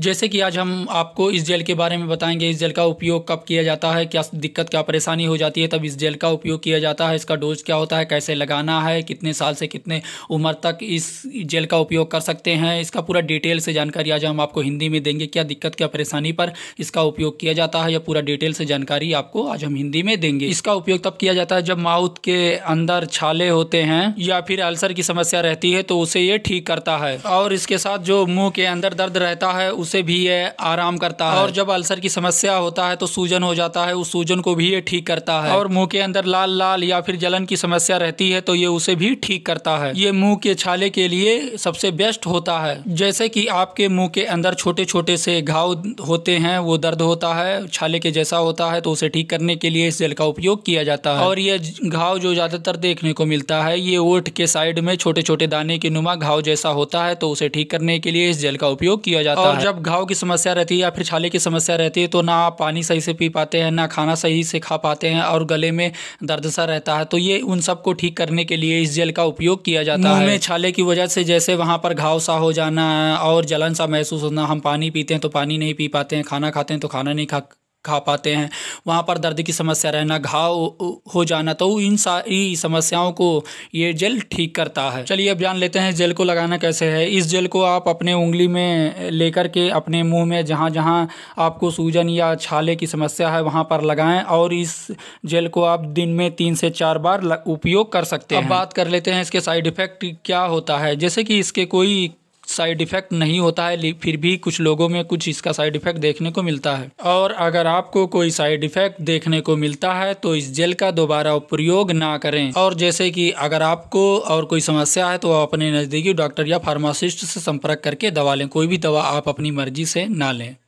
जैसे कि आज हम आपको इस जेल के बारे में बताएंगे इस जेल का उपयोग कब किया जाता है क्या दिक्कत क्या परेशानी हो जाती है तब इस जेल का उपयोग किया जाता है इसका डोज क्या होता है कैसे लगाना है कितने साल से कितने उम्र तक इस जेल का उपयोग कर सकते हैं इसका पूरा डिटेल से जानकारी आज हम आपको हिंदी में देंगे क्या दिक्कत क्या परेशानी पर इसका उपयोग किया जाता है या पूरा डिटेल से जानकारी आपको आज हम हिंदी में देंगे इसका उपयोग तब किया जाता है जब माउथ के अंदर छाले होते हैं या फिर अल्सर की समस्या रहती है तो उसे ये ठीक करता है और इसके साथ जो मुँह के अंदर दर्द रहता है उसे भी ये आराम करता है और जब अल्सर की समस्या होता है तो सूजन हो जाता है उस सूजन को भी ये ठीक करता है और मुंह के अंदर लाल लाल या फिर जलन की समस्या रहती है तो ये उसे भी ठीक करता है ये मुंह के छाले के लिए सबसे बेस्ट होता है जैसे कि आपके मुंह के अंदर छोटे छोटे से घाव होते हैं वो दर्द होता है छाले के जैसा होता है तो उसे ठीक करने के लिए इस जेल का उपयोग किया जाता है और ये घाव जो ज़्यादातर देखने को मिलता है ये ओठ के साइड में छोटे छोटे दाने के नुमा घाव जैसा होता है तो उसे ठीक करने के लिए इस जल का उपयोग किया जाता है जब घाव की समस्या रहती है या फिर छाले की समस्या रहती है तो ना आप पानी सही से पी पाते हैं ना खाना सही से खा पाते हैं और गले में दर्द सा रहता है तो ये उन सब को ठीक करने के लिए इस जेल का उपयोग किया जाता है हमें छाले की वजह से जैसे वहाँ पर घाव सा हो जाना और जलन सा महसूस होना हम पानी पीते हैं तो पानी नहीं पी पाते हैं खाना खाते हैं तो खाना नहीं खा खा पाते हैं वहाँ पर दर्द की समस्या रहना घाव हो जाना तो इन सारी समस्याओं को ये जेल ठीक करता है चलिए अब जान लेते हैं जेल को लगाना कैसे है इस जेल को आप अपने उंगली में लेकर के अपने मुंह में जहाँ जहाँ आपको सूजन या छाले की समस्या है वहाँ पर लगाएं और इस जेल को आप दिन में तीन से चार बार उपयोग कर सकते हैं बात कर लेते हैं इसके साइड इफ़ेक्ट क्या होता है जैसे कि इसके कोई साइड इफ़ेक्ट नहीं होता है फिर भी कुछ लोगों में कुछ इसका साइड इफ़ेक्ट देखने को मिलता है और अगर आपको कोई साइड इफ़ेक्ट देखने को मिलता है तो इस जेल का दोबारा प्रयोग ना करें और जैसे कि अगर आपको और कोई समस्या है तो आप अपने नज़दीकी डॉक्टर या फार्मासिस्ट से संपर्क करके दवा लें कोई भी दवा आप अपनी मर्जी से ना लें